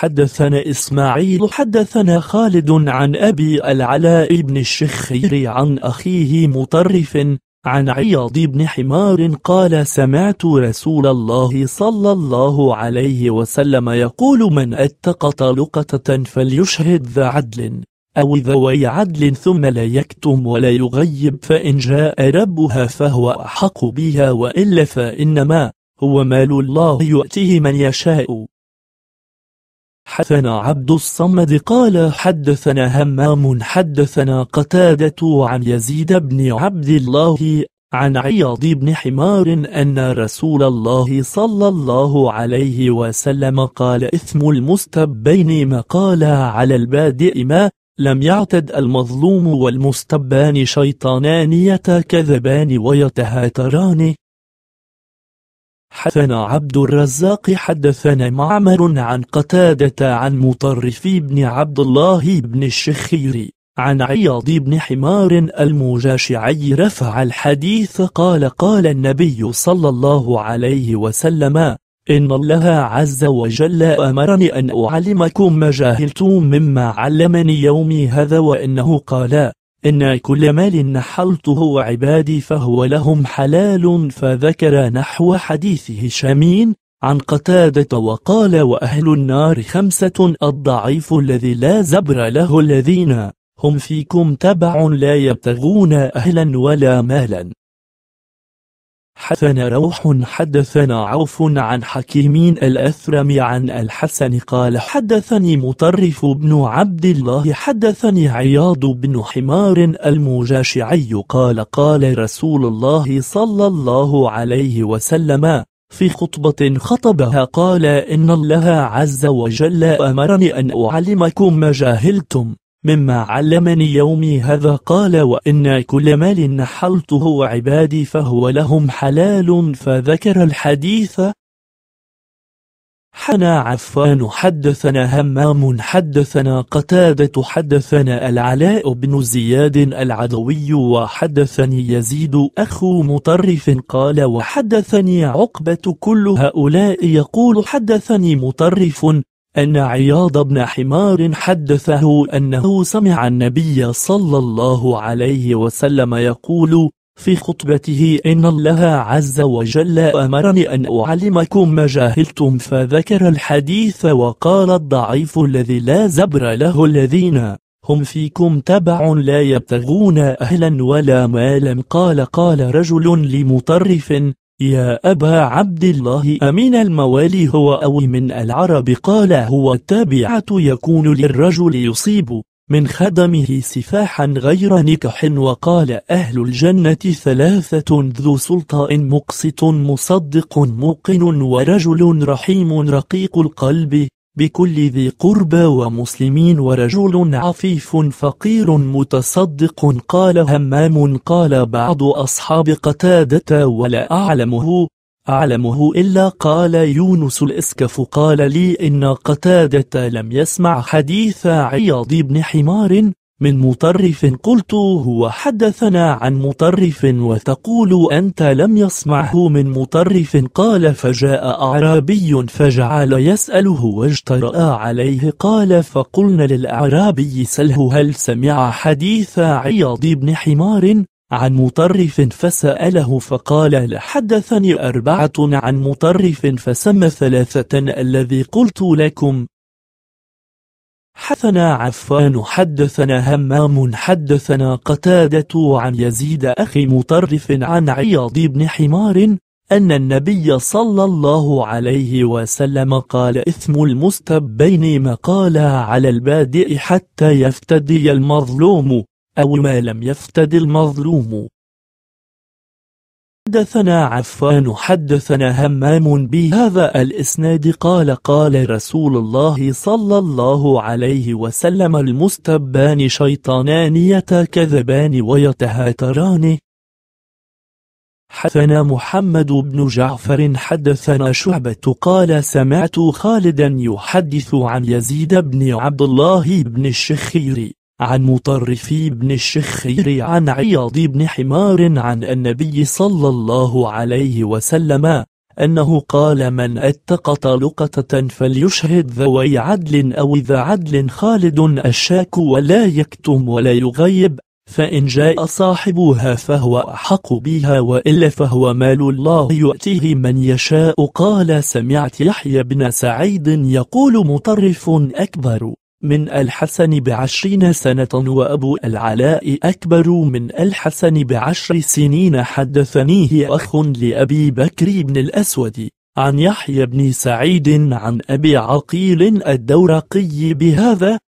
حدثنا إسماعيل حدثنا خالد عن أبي العلاء بن الشخير عن أخيه مطرف عن عياض بن حمار قال سمعت رسول الله صلى الله عليه وسلم يقول من اتقط لقطة فليشهد ذا عدل أو ذوي عدل ثم لا يكتم ولا يغيب فإن جاء ربها فهو أحق بها وإلا فإنما هو مال الله يؤتيه من يشاء حدثنا عبد الصمد قال حدثنا همام حدثنا قتادة عن يزيد بن عبد الله عن عياض بن حمار أن رسول الله صلى الله عليه وسلم قال إثم المستبين ما قال على البادئ ما لم يعتد المظلوم والمستبان شيطانان يتكذبان ويتهاتران حدثنا عبد الرزاق حدثنا معمر عن قتادة عن مطرف بن عبد الله بن الشخيري عن عياض بن حمار المجاشعي رفع الحديث قال قال النبي صلى الله عليه وسلم إن الله عز وجل أمرني أن أعلمكم ما جاهلتم مما علمني يومي هذا وإنه قال إن كل مال نحلته عبادي فهو لهم حلال فذكر نحو حديث هشامين عن قتادة وقال وأهل النار خمسة الضعيف الذي لا زبر له الذين هم فيكم تبع لا يبتغون أهلا ولا مالا حدثنا روح حدثنا عوف عن حكيم الأثرم عن الحسن قال حدثني مطرف بن عبد الله حدثني عياض بن حمار المجاشعي قال قال رسول الله صلى الله عليه وسلم في خطبة خطبها قال إن الله عز وجل أمرني أن أعلمكم ما جاهلتم مما علمني يومي هذا قال وإن كل مال نحلته عبادي فهو لهم حلال فذكر الحديث حنا عفان حدثنا همام حدثنا قتادة حدثنا العلاء بن زياد العدوي وحدثني يزيد أخو مطرف قال وحدثني عقبة كل هؤلاء يقول حدثني مطرف أن عياض بن حمار حدثه أنه سمع النبي صلى الله عليه وسلم يقول في خطبته إن الله عز وجل أمرني أن أعلمكم ما جاهلتم فذكر الحديث وقال الضعيف الذي لا زبر له الذين هم فيكم تبع لا يبتغون أهلا ولا مالا قال قال رجل لمطرف يا أبا عبد الله أمين الموالي هو أو من العرب قال هو التابعة يكون للرجل يصيب من خدمه سفاحا غير نكح وقال أهل الجنة ثلاثة ذو سلطاء مقسط مصدق موقن ورجل رحيم رقيق القلب بكل ذي قربى ومسلمين ورجل عفيف فقير متصدق قال همام قال بعض أصحاب قتادة ولا أعلمه أعلمه إلا قال يونس الإسكف قال لي إن قتادة لم يسمع حديث عياض بن حمار من مطرف قلت هو حدثنا عن مطرف وتقول أنت لم يسمعه من مطرف قال فجاء أعرابي فجعل يسأله واجترأ عليه قال فقلنا للأعرابي سله هل سمع حديث عياض بن حمار عن مطرف فسأله فقال لحدثني أربعة عن مطرف فسمى ثلاثة الذي قلت لكم حدثنا عفان حدثنا همام حدثنا قتادة عن يزيد أخي مطرف عن عياض بن حمار أن النبي صلى الله عليه وسلم قال إثم المستبين ما قال على البادئ حتى يفتدي المظلوم أو ما لم يفتد المظلوم حدثنا عفان حدثنا همام بهذا الإسناد قال قال رسول الله صلى الله عليه وسلم المستبان شيطانان يتكذبان ويتهاتران حدثنا محمد بن جعفر حدثنا شعبة قال سمعت خالدا يحدث عن يزيد بن عبد الله بن الشخيري عن مطرف بن الشخير عن عياض بن حمار عن النبي صلى الله عليه وسلم أنه قال من اتقى لقطة فليشهد ذوي عدل أو ذا عدل خالد الشاك ولا يكتم ولا يغيب فإن جاء صاحبها فهو أحق بها وإلا فهو مال الله يؤتيه من يشاء قال سمعت يحيى بن سعيد يقول مطرف أكبر من الحسن بعشرين سنة وأبو العلاء أكبر من الحسن بعشر سنين حدثنيه أخ لأبي بكر بن الأسود عن يحيى بن سعيد عن أبي عقيل الدورقي بهذا